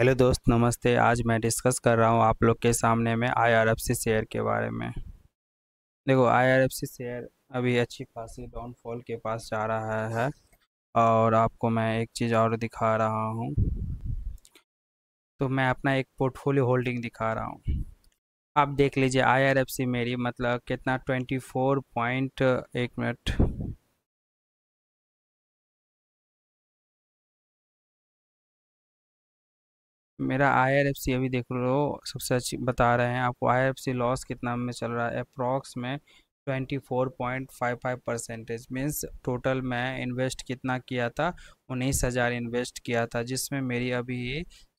hello दोस्त नमस्ते आज मैं डिस्कस कर रहा हूँ आप लोग के सामने में आईआरएफसी शेयर के बारे में देखो आईआरएफसी शेयर अभी अच्छी खासी डाउनफॉल के पास जा रहा है और आपको मैं एक चीज़ और दिखा रहा हूँ तो मैं अपना एक पोर्टफोलियो होल्डिंग दिखा रहा हूँ आप देख लीजिए आईआरएफसी मेरी मतलब कितना ट्वेंटी फोर पॉइंट एक मिनट मेरा आई अभी देख लो सबसे अच्छी बता रहे हैं आपको आई लॉस कितना में चल रहा है अप्रॉक्स में twenty four point five five percentage means total मैं इन्वेस्ट कितना किया था उन्नीस हज़ार इन्वेस्ट किया था जिसमें मेरी अभी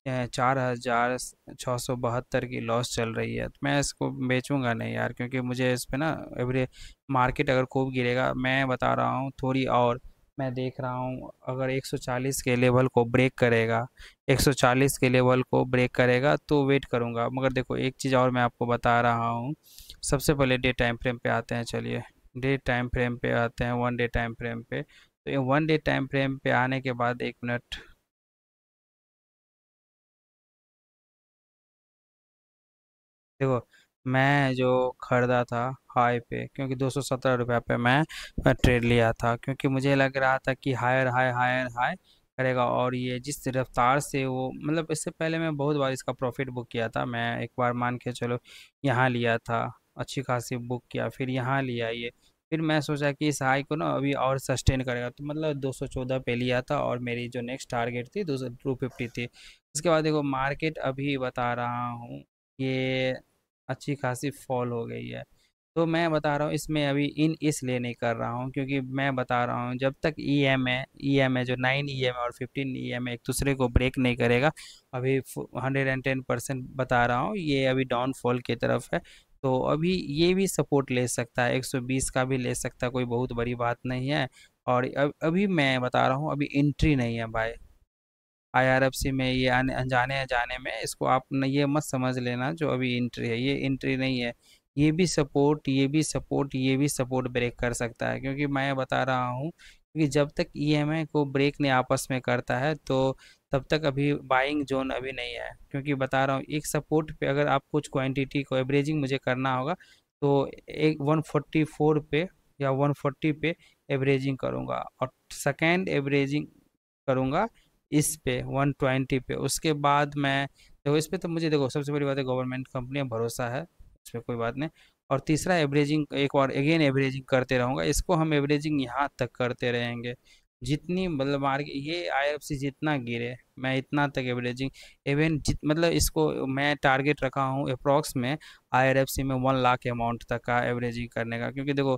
चार हज़ार छः सौ बहत्तर की लॉस चल रही है तो मैं इसको बेचूंगा नहीं यार क्योंकि मुझे इस पर ना एवरी मार्केट अगर खूब गिरेगा मैं बता रहा हूँ थोड़ी और मैं देख रहा हूँ अगर 140 के लेवल को ब्रेक करेगा 140 के लेवल को ब्रेक करेगा तो वेट करूँगा मगर देखो एक चीज़ और मैं आपको बता रहा हूँ सबसे पहले डे टाइम फ्रेम पे आते हैं चलिए डे टाइम फ्रेम पे आते हैं वन डे टाइम फ्रेम पे तो ये वन डे टाइम फ्रेम पे आने के बाद एक मिनट देखो मैं जो ख़रीदा था हाई पे क्योंकि दो सौ सत्रह रुपये पे मैं, ट्रेड लिया था क्योंकि मुझे लग रहा था कि हायर हाई हायर हाई करेगा और ये जिस रफ्तार से वो मतलब इससे पहले मैं बहुत बार इसका प्रॉफिट बुक किया था मैं एक बार मान के चलो यहाँ लिया था अच्छी खासी बुक किया फिर यहाँ लिया ये फिर मैं सोचा कि इस हाई को ना अभी और सस्टेन करेगा तो मतलब 214 पे लिया था और मेरी जो नेक्स्ट टारगेट थी दो सौ फिफ्टी थी इसके बाद देखो मार्केट अभी बता रहा हूँ ये अच्छी खासी फॉल हो गई है तो मैं बता रहा हूँ इसमें अभी इन इसलिए नहीं कर रहा हूँ क्योंकि मैं बता रहा हूँ जब तक ई M A E M A जो नाइन ई एम और फिफ्टीन ई एम एक दूसरे को ब्रेक नहीं करेगा अभी हंड्रेड एंड टेन परसेंट बता रहा हूँ ये अभी डाउनफॉल की तरफ है तो अभी ये भी सपोर्ट ले सकता है एक सौ बीस का भी ले सकता है कोई बहुत बड़ी बात नहीं है और अभी मैं बता रहा हूँ अभी एंट्री नहीं है भाई सी में ये अनजाने अनजाने में इसको आप ये मत समझ लेना जो अभी एंट्री है ये एंट्री नहीं है ये भी सपोर्ट ये भी सपोर्ट ये भी सपोर्ट ब्रेक कर सकता है क्योंकि मैं बता रहा हूँ क्योंकि जब तक ई e को ब्रेक नहीं आपस में करता है तो तब तक अभी बाइंग जोन अभी नहीं है क्योंकि बता रहा हूँ एक सपोर्ट पे अगर आप कुछ क्वांटिटी को एवरेजिंग मुझे करना होगा तो एक 144 पे या 140 पे एवरेजिंग करूँगा और सेकेंड एवरेजिंग करूँगा इस पे 120 पे उसके बाद मैं देखो इस पे तो मुझे देखो सबसे बड़ी बात है गवर्नमेंट कंपनी भरोसा है इसमें कोई बात नहीं और तीसरा एवरेजिंग एक और अगेन एवरेजिंग करते रहूँगा इसको हम एवरेजिंग यहाँ तक करते रहेंगे जितनी मतलब मार्ग ये सी जितना गिरे मैं इतना तक एवरेजिंग इवन जित मतलब इसको मैं टारगेट रखा हूँ अप्रॉक्स में सी में वन लाख अमाउंट तक का एवरेजिंग करने का क्योंकि देखो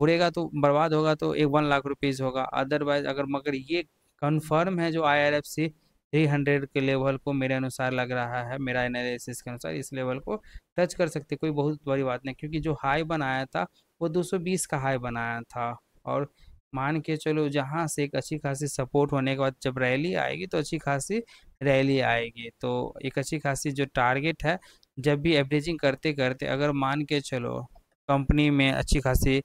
पूरेगा तो बर्बाद होगा तो एक वन लाख रुपीज़ होगा अदरवाइज अगर मगर ये कन्फर्म है जो सी थ्री हंड्रेड के लेवल को मेरे अनुसार लग रहा है मेरा एनालिसिस के अनुसार इस लेवल को टच कर सकते कोई बहुत बड़ी बात नहीं क्योंकि जो हाई बनाया था वो 220 का हाई बनाया था और मान के चलो जहाँ से एक अच्छी खासी सपोर्ट होने के बाद जब रैली आएगी तो अच्छी खासी रैली आएगी तो एक अच्छी खासी जो टारगेट है जब भी एवरेजिंग करते करते अगर मान के चलो कंपनी में अच्छी खासी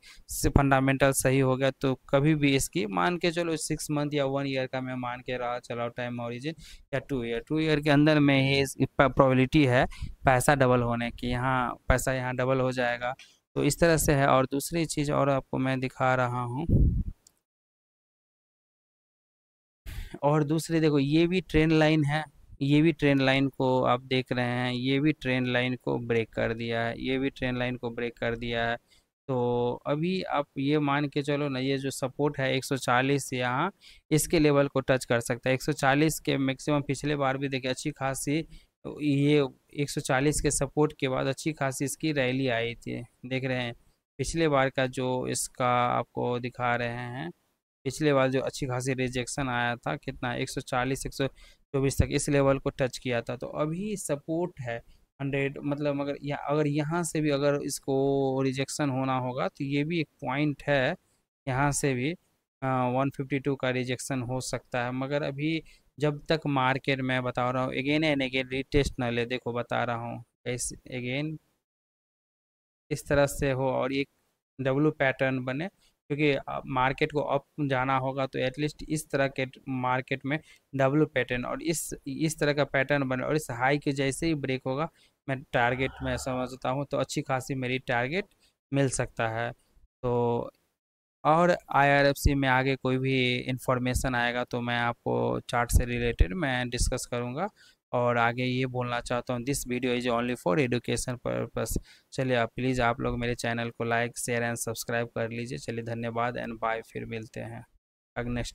फंडामेंटल सही हो गया तो कभी भी इसकी मान के चलो सिक्स मंथ या वन ईयर का मैं मान के रहा चलाओ टाइम ऑरिजिन या टू ईयर टू ईयर के अंदर में ही प्रॉबिलिटी है पैसा डबल होने की यहाँ पैसा यहाँ डबल हो जाएगा तो इस तरह से है और दूसरी चीज़ और आपको मैं दिखा रहा हूँ और दूसरी देखो ये भी ट्रेन लाइन है ये भी ट्रेन लाइन को आप देख रहे हैं ये भी ट्रेन लाइन को ब्रेक कर दिया है ये भी ट्रेन लाइन को ब्रेक कर दिया है तो अभी आप ये मान के चलो ना ये जो सपोर्ट है 140 यहाँ इसके लेवल को टच कर सकता है 140 के मैक्सिमम पिछले बार भी देखे अच्छी खासी ये 140 के सपोर्ट के बाद अच्छी खासी इसकी रैली आई थी देख रहे हैं पिछले बार का जो इसका आपको दिखा रहे हैं पिछले बार जो अच्छी खासी रिजेक्शन आया था कितना 140 सौ चौबीस तक इस लेवल को टच किया था तो अभी सपोर्ट है हंड्रेड मतलब अगर या अगर यहाँ से भी अगर इसको रिजेक्शन होना होगा तो ये भी एक पॉइंट है यहाँ से भी वन फिफ्टी टू का रिजेक्शन हो सकता है मगर अभी जब तक मार्केट में बता रहा हूँ अगेन एंड अगेन रिटेस्ट ना ले देखो बता रहा हूँ इस अगेन इस तरह से हो और एक डब्लू पैटर्न बने क्योंकि मार्केट को अप जाना होगा तो एटलीस्ट इस तरह के मार्केट में डब्लू पैटर्न और इस इस तरह का पैटर्न बने और इस हाई के जैसे ही ब्रेक होगा मैं टारगेट में समझता हूँ तो अच्छी खासी मेरी टारगेट मिल सकता है तो और आईआरएफसी में आगे कोई भी इंफॉर्मेशन आएगा तो मैं आपको चार्ट से रिलेटेड मैं डिस्कस करूँगा और आगे ये बोलना चाहता हूँ this video is only for education purpose चलिए आप प्लीज़ आप लोग मेरे चैनल को लाइक शेयर एंड सब्सक्राइब कर लीजिए चलिए धन्यवाद एंड बाय फिर मिलते हैं अब नेक्स्ट